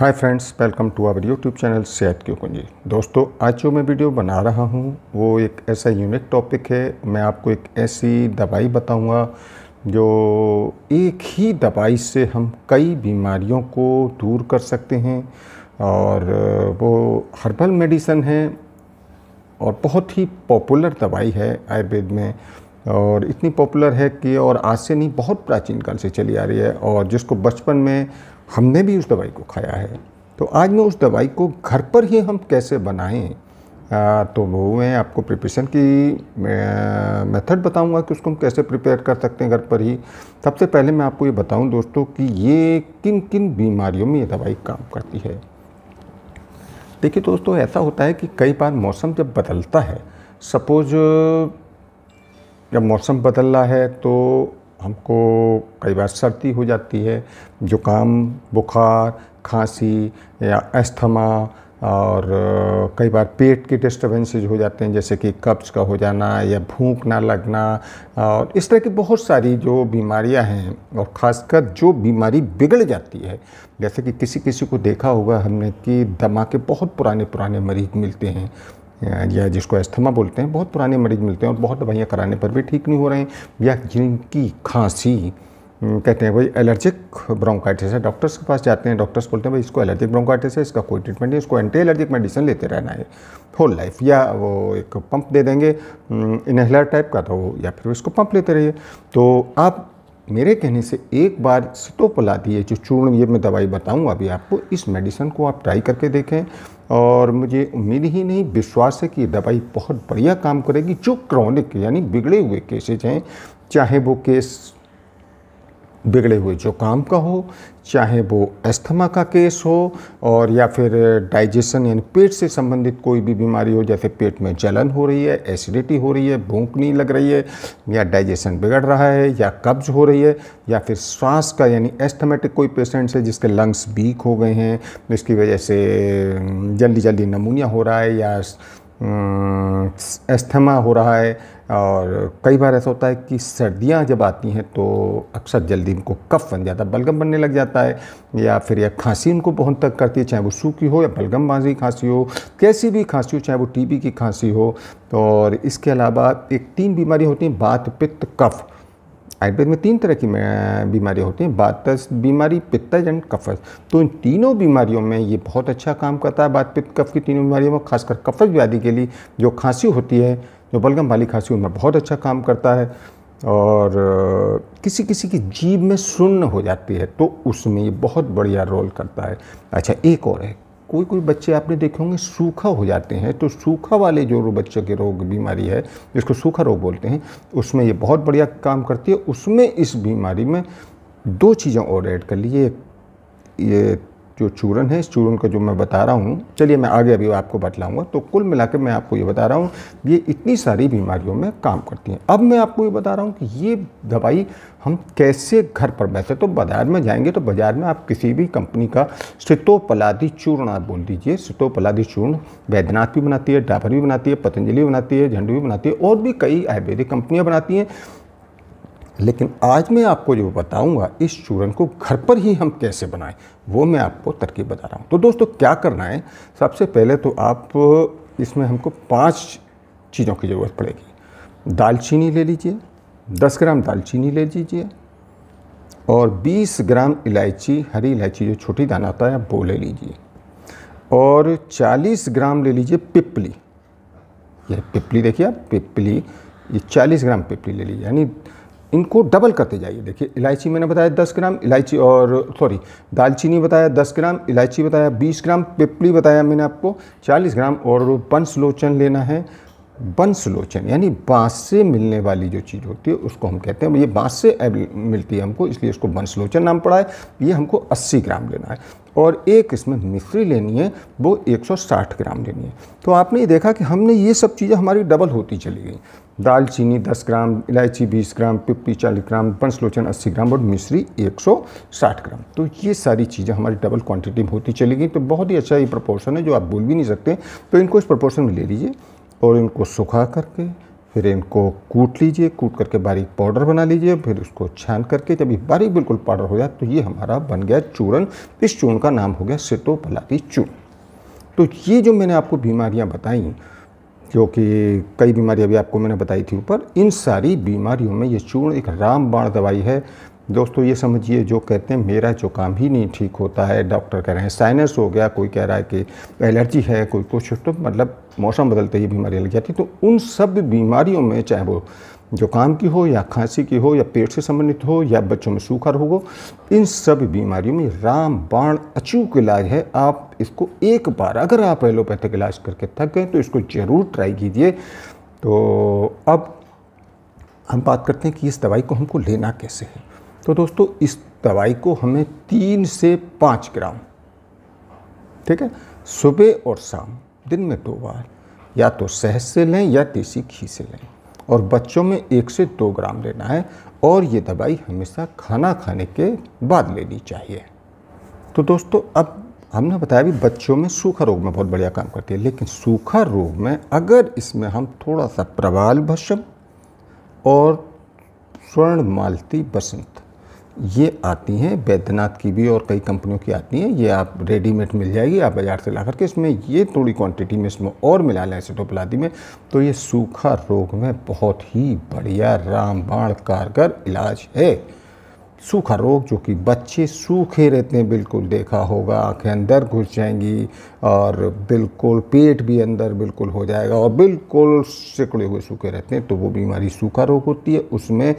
hi friends welcome to our YouTube channel सेहत क्यों कुंजी दोस्तों आज जो मैं वीडियो बना रहा हूँ वो एक ऐसा यूनिक टॉपिक है मैं आपको एक ऐसी दवाई बताऊँगा जो एक ही दवाई से हम कई बीमारियों को दूर कर सकते हैं और वो हर्बल मेडिसन है और बहुत ही पॉपुलर दवाई है आयुर्वेद में और इतनी पॉपुलर है कि और आज से नहीं बहुत प्राचीन काल से चली आ रही है और जिसको बचपन में हमने भी उस दवाई को खाया है तो आज मैं उस दवाई को घर पर ही हम कैसे बनाएं आ, तो वो मैं आपको प्रिपरेशन की मेथड बताऊंगा कि उसको हम कैसे प्रिपेयर कर सकते हैं घर पर ही सबसे पहले मैं आपको ये बताऊं दोस्तों कि ये किन किन बीमारियों में ये दवाई काम करती है देखिए दोस्तों ऐसा होता है कि कई बार मौसम जब बदलता है सपोज़ जब मौसम बदल रहा है तो हमको कई बार सर्दी हो जाती है जुकाम बुखार खांसी या अस्थमा और कई बार पेट के डिस्टर्बेंसेज हो जाते हैं जैसे कि कब्ज़ का हो जाना या भूख ना लगना और इस तरह की बहुत सारी जो बीमारियां हैं और ख़ासकर जो बीमारी बिगड़ जाती है जैसे कि किसी किसी को देखा होगा हमने कि दमा के बहुत पुराने पुराने मरीज मिलते हैं या जिसको अस्थमा बोलते हैं बहुत पुराने मरीज मिलते हैं और बहुत दवाइयाँ कराने पर भी ठीक नहीं हो रहे हैं या जिनकी खांसी कहते हैं भाई एलर्जिक ब्रोंकाइटिस है डॉक्टर्स के पास जाते हैं डॉक्टर्स बोलते हैं भाई इसको एलर्जिक ब्रोंकाइटिस है इसका कोई ट्रीटमेंट नहीं इसको एंटी एलर्जिक मेडिसिन लेते रहना है होल लाइफ या वो एक पंप दे देंगे इनहेलर टाइप का तो या फिर इसको पंप लेते रहिए तो आप मेरे कहने से एक बार सिटोपला दिए जो चूर्ण ये मैं दवाई बताऊँगा अभी आपको इस मेडिसन को आप ट्राई करके देखें और मुझे उम्मीद ही नहीं विश्वास है कि ये दवाई बहुत बढ़िया काम करेगी जो क्रॉनिक यानी बिगड़े हुए केसेज हैं चाहे वो केस बिगड़े हुए जुकाम का हो चाहे वो अस्थमा का केस हो और या फिर डाइजेशन यानी पेट से संबंधित कोई भी बीमारी हो जैसे पेट में जलन हो रही है एसिडिटी हो रही है भूख नहीं लग रही है या डाइजेशन बिगड़ रहा है या कब्ज हो रही है या फिर श्वास का यानी एस्थमेटिक कोई पेशेंट है जिसके लंग्स वीक हो गए हैं जिसकी वजह से जल्दी जल्दी नमूनिया हो रहा है या एस्थमा हो रहा है और कई बार ऐसा होता है कि सर्दियां जब आती हैं तो अक्सर जल्दी उनको कफ बन जाता है बलगम बनने लग जाता है या फिर या खांसी उनको बहुत तक करती है चाहे वो सूखी हो या बलगम बाजी खांसी हो कैसी भी खांसी हो चाहे वो टी की खांसी हो और इसके अलावा एक तीन बीमारियाँ होती हैं बात पित्त कफ आयुर्वेद में तीन तरह की बीमारियाँ होती हैं बात बीमारी पित्तज एंड कफज तो इन तीनों बीमारियों में ये बहुत अच्छा काम करता है बात पित्त कफ की तीनों बीमारियों में खासकर कफज व्याधि के लिए जो खांसी होती है जो बलगम वाली खांसी उनमें बहुत अच्छा काम करता है और किसी किसी की जीभ में सुन्न हो जाती है तो उसमें ये बहुत बढ़िया रोल करता है अच्छा एक और है कोई कोई बच्चे आपने देखे होंगे सूखा हो जाते हैं तो सूखा वाले जो बच्चे के रोग बीमारी है जिसको सूखा रोग बोलते हैं उसमें ये बहुत बढ़िया काम करती है उसमें इस बीमारी में दो चीज़ें और ऐड कर लीजिए ये जो चूरन है इस चूरन का जो मैं बता रहा हूँ चलिए मैं आगे अभी आपको बतलाऊँगा तो कुल मिला मैं आपको ये बता रहा हूँ ये इतनी सारी बीमारियों में काम करती हैं अब मैं आपको ये बता रहा हूँ कि ये दवाई हम कैसे घर पर वैसे तो बाज़ार में जाएंगे तो बाज़ार में आप किसी भी कंपनी का सितोपलादी चूर्ण आप बोल दीजिए सितोपलादी चूर्ण वैद्यनाथ भी बनाती है डाबर भी बनाती है पतंजलि बनाती है झंडू भी बनाती है और भी कई आयुर्वेदिक कंपनियाँ बनाती हैं लेकिन आज मैं आपको जो बताऊंगा इस चूरन को घर पर ही हम कैसे बनाएं वो मैं आपको तरकीब बता रहा हूँ तो दोस्तों क्या करना है सबसे पहले तो आप इसमें हमको पाँच चीज़ों की ज़रूरत पड़ेगी दालचीनी ले लीजिए दस ग्राम दालचीनी ले लीजिए और 20 ग्राम इलायची हरी इलायची जो छोटी दाना होता है वो ले लीजिए और चालीस ग्राम ले लीजिए पिपली ये पिपली देखिए आप पिपली ये चालीस ग्राम पिपली ले लीजिए यानी इनको डबल करते जाइए देखिए इलायची मैंने बताया दस ग्राम इलायची और सॉरी दालचीनी बताया दस ग्राम इलायची बताया बीस ग्राम पिपली बताया मैंने आपको चालीस ग्राम और बंस लोचन लेना है बंस लोचन यानी बाँस से मिलने वाली जो चीज़ होती है उसको हम कहते हैं ये बाँस से मिलती है हमको इसलिए इसको बंस लोचन नाम पड़ा है ये हमको 80 ग्राम लेना है और एक इसमें मिश्री लेनी है वो 160 ग्राम लेनी है तो आपने ये देखा कि हमने ये सब चीज़ें हमारी डबल होती चली गई दालचीनी 10 ग्राम इलायची 20 ग्राम पिपली 40 ग्राम पंचलोचन 80 ग्राम और मिश्री 160 ग्राम तो ये सारी चीज़ें हमारी डबल क्वांटिटी में होती चली गई तो बहुत ही अच्छा ये प्रपोर्शन है जो आप बोल भी नहीं सकते तो इनको इस प्रपोर्शन में ले लीजिए और इनको सुखा करके फिर इनको कूट लीजिए कूट करके बारीक पाउडर बना लीजिए फिर उसको छान करके जब ये बारीक बिल्कुल पाउडर हो जाए तो ये हमारा बन गया चूरन इस चूर्ण का नाम हो गया पलाती चूर्ण तो ये जो मैंने आपको बीमारियाँ बताई जो कि कई बीमारी अभी आपको मैंने बताई थी ऊपर इन सारी बीमारियों में ये चूर्ण एक रामबाण दवाई है दोस्तों ये समझिए जो कहते हैं मेरा जो काम ही नहीं ठीक होता है डॉक्टर कह रहे हैं साइनस हो गया कोई कह रहा है कि एलर्जी है कोई कुछ तो मतलब मौसम बदलते ही बीमारी लग जाती तो उन सब बीमारियों में चाहे वो जुकाम की हो या खांसी की हो या पेट से संबंधित हो या बच्चों में सूखा हो इन सब बीमारियों में राम बाण अचूक इलाज है आप इसको एक बार अगर आप एलोपैथिक इलाज करके थक गए तो इसको ज़रूर ट्राई कीजिए तो अब हम बात करते हैं कि इस दवाई को हमको लेना कैसे है तो दोस्तों इस दवाई को हमें तीन से पाँच ग्राम ठीक है सुबह और शाम दिन में दो बार या तो सहज से लें या देसी घी से लें और बच्चों में एक से दो ग्राम लेना है और ये दवाई हमेशा खाना खाने के बाद लेनी चाहिए तो दोस्तों अब हमने बताया भी बच्चों में सूखा रोग में बहुत बढ़िया काम करती है लेकिन सूखा रोग में अगर इसमें हम थोड़ा सा प्रवाल भस्म और स्वर्ण मालती बसंत ये आती हैं बैद्यनाथ की भी और कई कंपनियों की आती हैं ये आप रेडीमेड मिल जाएगी आप बाज़ार से ला करके इसमें ये थोड़ी क्वांटिटी में इसमें और मिला लें एसिटोपलादी में तो ये सूखा रोग में बहुत ही बढ़िया रामबाण कारगर इलाज है सूखा रोग जो कि बच्चे सूखे रहते हैं बिल्कुल देखा होगा आंखें अंदर घुस जाएंगी और बिल्कुल पेट भी अंदर बिल्कुल हो जाएगा और बिल्कुल सिकड़े हुए सूखे रहते हैं तो वो बीमारी सूखा रोग होती है उसमें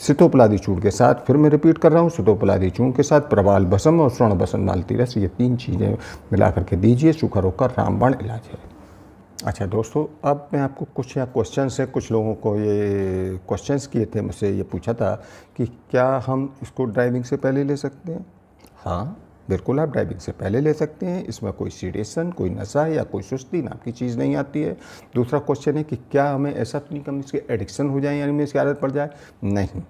सितोपलादी चूर्ण के साथ फिर मैं रिपीट कर रहा हूँ सितोपलादी चूर्ण के साथ प्रवाल भसम और स्वर्ण भसम मालती रस ये तीन चीज़ें मिला करके दीजिए सूखा रोग का रामबाण इलाज है अच्छा दोस्तों अब मैं आपको कुछ या क्वेश्चन है कुछ लोगों को ये क्वेश्चन किए थे मुझसे ये पूछा था कि क्या हम इसको ड्राइविंग से पहले ले सकते हैं हाँ बिल्कुल आप डाइविंग से पहले ले सकते हैं इसमें कोई सीडेशन कोई नशा या कोई सुस्ती नाम की चीज़ नहीं आती है दूसरा क्वेश्चन है कि क्या हमें ऐसा तो नहीं कम इसके एडिक्शन हो जाए यानी इसकी आदत पड़ जाए नहीं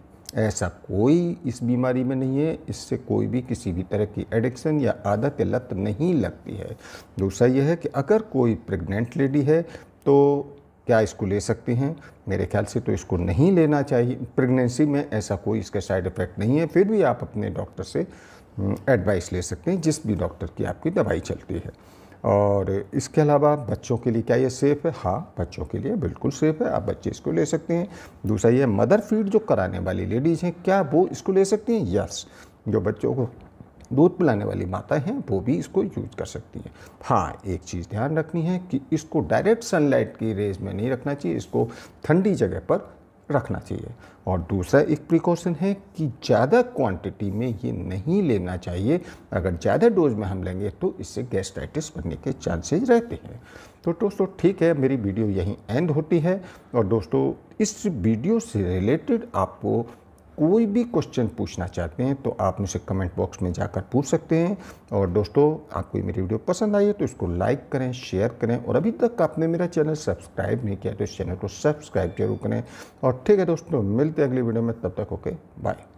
ऐसा कोई इस बीमारी में नहीं है इससे कोई भी किसी भी तरह की एडिक्शन या आदत लत नहीं लगती है दूसरा यह है कि अगर कोई प्रेग्नेंट लेडी है तो क्या इसको ले सकती हैं मेरे ख्याल से तो इसको नहीं लेना चाहिए प्रेगनेंसी में ऐसा कोई इसका साइड इफ़ेक्ट नहीं है फिर भी आप अपने डॉक्टर से हम्म, एडवाइस ले सकते हैं जिस भी डॉक्टर की आपकी दवाई चलती है और इसके अलावा बच्चों के लिए क्या ये सेफ़ है हाँ बच्चों के लिए बिल्कुल सेफ़ है आप बच्चे इसको ले सकते हैं दूसरा ये मदर फीड जो कराने वाली लेडीज़ हैं क्या वो इसको ले सकती हैं यस जो बच्चों को दूध पिलाने वाली माता हैं वो भी इसको यूज कर सकती हैं हाँ एक चीज़ ध्यान रखनी है कि इसको डायरेक्ट सनलाइट की रेज में नहीं रखना चाहिए इसको ठंडी जगह पर रखना चाहिए और दूसरा एक प्रिकॉशन है कि ज़्यादा क्वांटिटी में ये नहीं लेना चाहिए अगर ज़्यादा डोज में हम लेंगे तो इससे गैस्ट्राइटिस बनने के चांसेज रहते हैं तो दोस्तों ठीक है मेरी वीडियो यहीं एंड होती है और दोस्तों इस वीडियो से रिलेटेड आपको कोई भी क्वेश्चन पूछना चाहते हैं तो आप मुझे कमेंट बॉक्स में जाकर पूछ सकते हैं और दोस्तों आपको मेरी वीडियो पसंद आई है तो इसको लाइक करें शेयर करें और अभी तक आपने मेरा चैनल सब्सक्राइब नहीं किया तो इस चैनल को सब्सक्राइब जरूर करें और ठीक है दोस्तों मिलते हैं अगली वीडियो में तब तक ओके बाय